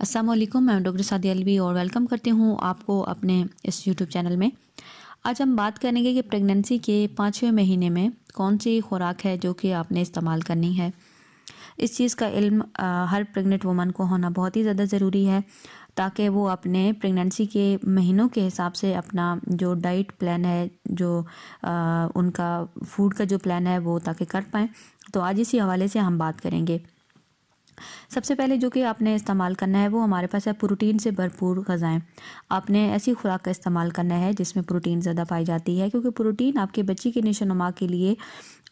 असलम मैं डॉक्टर सादिया अलवी और वेलकम करती हूँ आपको अपने इस यूट्यूब चैनल में आज हम बात करेंगे कि प्रेगनेंसी के पाँचवें महीने में कौन सी खुराक है जो कि आपने इस्तेमाल करनी है इस चीज़ का इल्म हर प्रेग्नेंट वुमन को होना बहुत ही ज़्यादा ज़रूरी है ताकि वो अपने प्रेगनेंसी के महीनों के हिसाब से अपना जो डाइट प्लान है जो आ, उनका फूड का जो प्लान है वो ताकि कर पाएँ तो आज इसी हवाले से हम बात करेंगे सबसे पहले जो कि आपने इस्तेमाल करना है वो हमारे पास है प्रोटीन से भरपूर गज़ाएँ आपने ऐसी खुराक का इस्तेमाल करना है जिसमें प्रोटीन ज़्यादा पाई जाती है क्योंकि प्रोटीन आपके बच्चे के नशोनुमा के लिए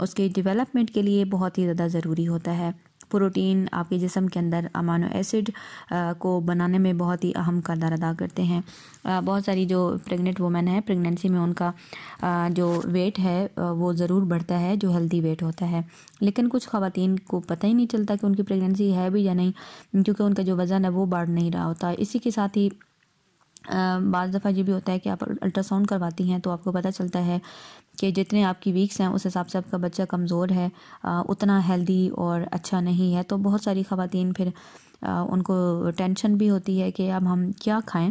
उसके डिवेलपमेंट के लिए बहुत ही ज़्यादा ज़रूरी होता है प्रोटीन आपके जिसम के अंदर अमानो एसिड को बनाने में बहुत ही अहम करदार अदा करते हैं बहुत सारी जो प्रेग्नेंट वुमेन है प्रेगनेंसी में उनका जो वेट है वो ज़रूर बढ़ता है जो हेल्दी वेट होता है लेकिन कुछ खातन को पता ही नहीं चलता कि उनकी प्रेगनेंसी है भी या नहीं क्योंकि उनका जो वज़न है वो बढ़ नहीं रहा होता इसी के साथ ही बज दफ़ा ये भी होता है कि आप अल्ट्रासाउंड करवाती हैं तो आपको पता चलता है कि जितने आपकी वीक्स हैं उस हिसाब से आपका बच्चा कमज़ोर है आ, उतना हेल्दी और अच्छा नहीं है तो बहुत सारी खातन फिर आ, उनको टेंशन भी होती है कि अब हम क्या खाएं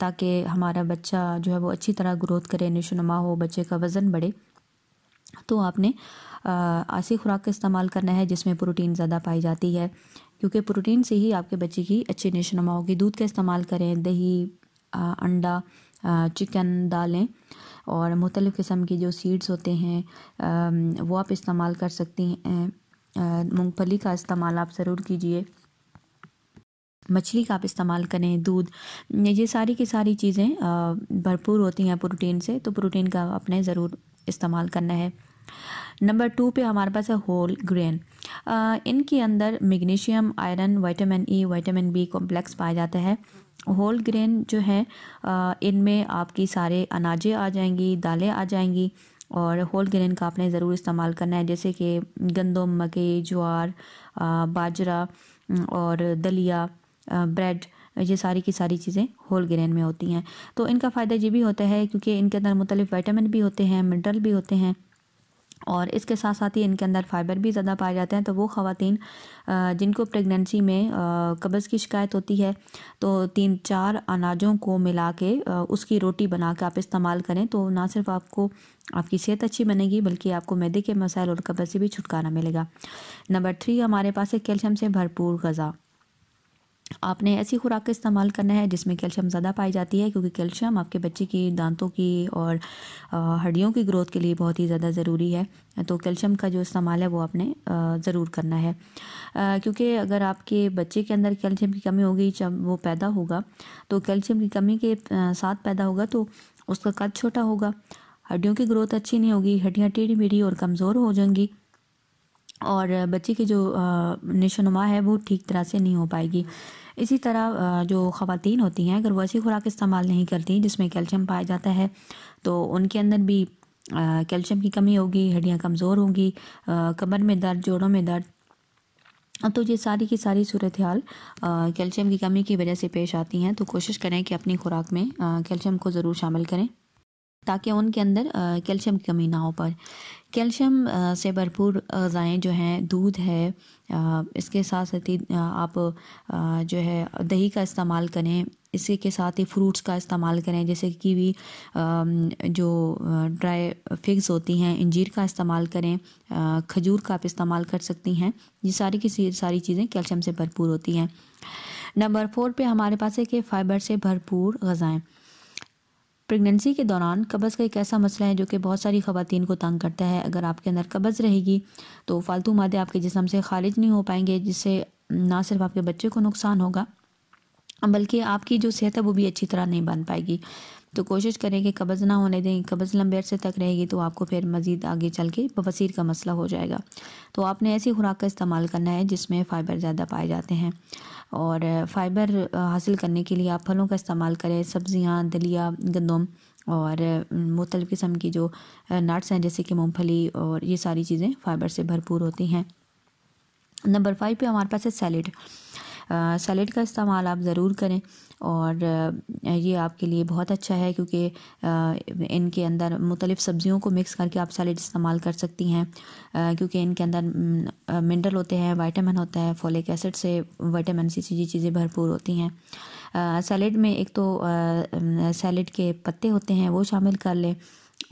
ताकि हमारा बच्चा जो है वो अच्छी तरह ग्रोथ करे नशोनमा हो बच्चे का वज़न बढ़े तो आपने ऐसी खुराक का इस्तेमाल करना है जिसमें प्रोटीन ज़्यादा पाई जाती है क्योंकि प्रोटीन से ही आपके बच्चे की अच्छी नशोनमा होगी दूध का इस्तेमाल करें दही अंडा चिकन दालें और मुख्तलिफ़ किस्म के जो सीड्स होते हैं वो आप इस्तेमाल कर सकती हैं मूंगफली का इस्तेमाल आप ज़रूर कीजिए मछली का आप इस्तेमाल करें दूध ये सारी की सारी चीज़ें भरपूर होती हैं प्रोटीन से तो प्रोटीन का आपने ज़रूर इस्तेमाल करना है नंबर टू पे हमारे पास है होल ग्रेन इनके अंदर magnesium iron vitamin E e, vitamin B complex पाया जाता है होल ग्रेन जो है इनमें आपकी सारे अनाजें आ जाएंगी दालें आ जाएंगी और होल ग्रेन का आपने ज़रूर इस्तेमाल करना है जैसे कि गंदम मकई ज्वार बाजरा और दलिया ब्रेड ये सारी की सारी चीज़ें होल ग्रेन में होती हैं तो इनका फ़ायदा ये भी होता है क्योंकि इनके अंदर मुख्तलिफ़ वाइटामिन भी होते हैं मिनरल भी होते हैं और इसके साथ साथ ही इनके अंदर फाइबर भी ज़्यादा पाए जाते हैं तो वो ख़वातीन जिनको प्रेगनेंसी में कब्ज़ की शिकायत होती है तो तीन चार अनाजों को मिला के उसकी रोटी बना के आप इस्तेमाल करें तो ना सिर्फ आपको आपकी सेहत अच्छी बनेगी बल्कि आपको मैदे के मसाइल और कब्ज़ से भी छुटकारा मिलेगा नंबर थ्री हमारे पास है कैल्शियम से भरपूर गज़ा आपने ऐसी खुराक का इस्तेमाल करना है जिसमें कैल्शियम ज़्यादा पाई जाती है क्योंकि कैल्शियम आपके बच्चे की दांतों की और हड्डियों की ग्रोथ के लिए बहुत ही ज़्यादा ज़रूरी है तो कैल्शियम का जो इस्तेमाल है वो आपने ज़रूर करना है क्योंकि अगर आपके बच्चे के अंदर कैल्शियम की कमी होगी जब वो पैदा होगा तो कैल्शियम की कमी के साथ पैदा होगा तो उसका कद छोटा होगा हड्डियों की ग्रोथ अच्छी नहीं होगी हड्डियाँ टेढ़ी मेढ़ी और कमज़ोर हो जाएंगी और बच्चे की जो निशोनुमा है वो ठीक तरह से नहीं हो पाएगी इसी तरह जो ख़वान होती हैं अगर वो ऐसी खुराक इस्तेमाल नहीं करती जिसमें कैल्शियम पाया जाता है तो उनके अंदर भी कैल्शियम की कमी होगी हड्डियाँ कमज़ोर होंगी कमर में दर्द जोड़ों में दर्द तो ये सारी की सारी सूरत हाल कैल्शियम की कमी की वजह से पेश आती हैं तो कोशिश करें कि अपनी खुराक में कैल्शियम को ज़रूर शामिल करें ताकि उनके अंदर कैल्शियम की कमी ना हो पाए कैल्शियम से भरपूर गज़ाएँ जो हैं दूध है इसके साथ साथ ही आप जो है दही का इस्तेमाल करें इसी के साथ ही फ्रूट्स का इस्तेमाल करें जैसे कि भी जो ड्राई फिग्स होती हैं इंजीर का इस्तेमाल करें खजूर का आप इस्तेमाल कर सकती हैं ये सारी की सारी चीज़ें कैल्शियम से भरपूर होती हैं नंबर फोर पे हमारे पास है कि फ़ाइबर से भरपूर गज़ाएँ प्रेगनेंसी के दौरान कब्ज़ का एक ऐसा मसला है जो कि बहुत सारी खवतिन को तंग करता है अगर आपके अंदर कब्ज़ रहेगी तो फालतू मादे आपके जिसम से खारिज नहीं हो पाएंगे जिससे ना सिर्फ आपके बच्चे को नुकसान होगा बल्कि आपकी जो सेहत है वो भी अच्छी तरह नहीं बन पाएगी तो कोशिश करें कि कब्ज़ ना होने दें कब्ज़ लंबे अरसे तक रहेगी तो आपको फिर मज़ीद आगे चल के बवसीर का मसला हो जाएगा तो आपने ऐसी खुराक का इस्तेमाल करना है जिसमें फ़ाइबर ज़्यादा पाए जाते हैं और फ़ाइबर हासिल करने के लिए आप फलों का इस्तेमाल करें सब्ज़ियाँ दलिया गंदम और मुख्तल किस्म की जो नट्स हैं जैसे कि मूँगफली और ये सारी चीज़ें फ़ाइबर से भरपूर होती हैं नंबर फाइव पे हमारे पास है सैलड सैलेड का इस्तेमाल आप ज़रूर करें और ये आपके लिए बहुत अच्छा है क्योंकि इनके अंदर मुख्तलिफ़ सब्ज़ियों को मिक्स करके आप सैलेड इस्तेमाल कर सकती हैं क्योंकि इनके अंदर मिनरल होते हैं वाइटामिन होता है फोलिक एसिड से वाइटामिन सी चीज़ी चीज़ें भरपूर होती हैं सैलेड में एक तो सैलेड के पत्ते होते हैं वो शामिल कर लें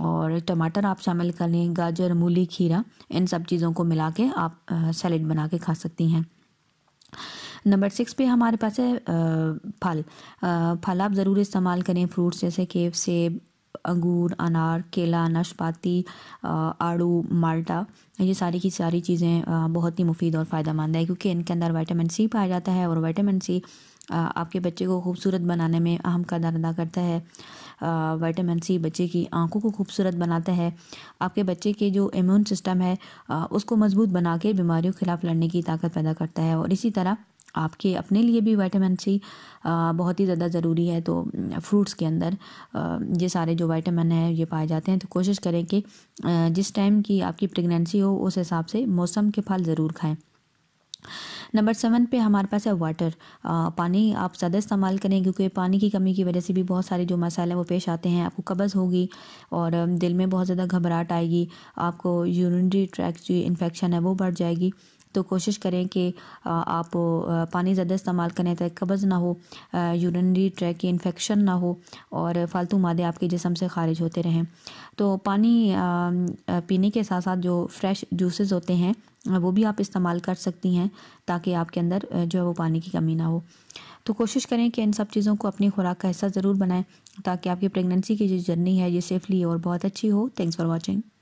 और टमाटर आप शामिल कर लें गाजर मूली खीरा इन सब चीज़ों को मिला के आप सैलेड बना के खा सकती हैं नंबर सिक्स पे हमारे पास है फल फल आप ज़रूर इस्तेमाल करें फ्रूट्स जैसे केव सेब अंगूर अनार केला नाशपाती आड़ू माल्टा ये सारी की सारी चीज़ें बहुत ही मुफीद और फ़ायदेमंद है क्योंकि इनके अंदर विटामिन सी पाया जाता है और विटामिन सी आपके बच्चे को खूबसूरत बनाने में अहम करदार अदा करता है विटामिन सी बच्चे की आंखों को खूबसूरत बनाता है आपके बच्चे के जो इम्यून सिस्टम है उसको मजबूत बना के बीमारियों के खिलाफ लड़ने की ताकत पैदा करता है और इसी तरह आपके अपने लिए भी वाइटामिन सी बहुत ही ज़्यादा ज़रूरी है तो फ्रूट्स के अंदर ये सारे जो वाइटामिन हैं ये पाए जाते हैं तो कोशिश करें कि जिस टाइम की आपकी प्रेगनेंसी हो उस हिसाब से मौसम के फल ज़रूर खाएं नंबर सेवन पे हमारे पास है वाटर आ, पानी आप ज़्यादा इस्तेमाल करें क्योंकि पानी की कमी की वजह से भी बहुत सारे जो मसाले हैं वो पेश आते हैं आपको कब्ज़ होगी और दिल में बहुत ज़्यादा घबराहट आएगी आपको यूरिनरी ट्रैक जो इन्फेक्शन है वो बढ़ जाएगी तो कोशिश करें कि आप पानी ज़्यादा इस्तेमाल करें ताकि कब्ज़ ना हो यूरनरी ट्रैक की इन्फेक्शन ना हो और फालतू मादे आपके जिसम से ख़ारिज होते रहें तो पानी पीने के साथ साथ जो फ्रेश जूसेस होते हैं वो भी आप इस्तेमाल कर सकती हैं ताकि आपके अंदर जो है वो पानी की कमी ना हो तो कोशिश करें कि इन सब चीज़ों को अपनी खुराक का हिस्सा ज़रूर बनाएं ताकि आपकी प्रेगनेंसी की जो जर्नी है ये सेफली और बहुत अच्छी हो थैंक्स फॉर वॉचिंग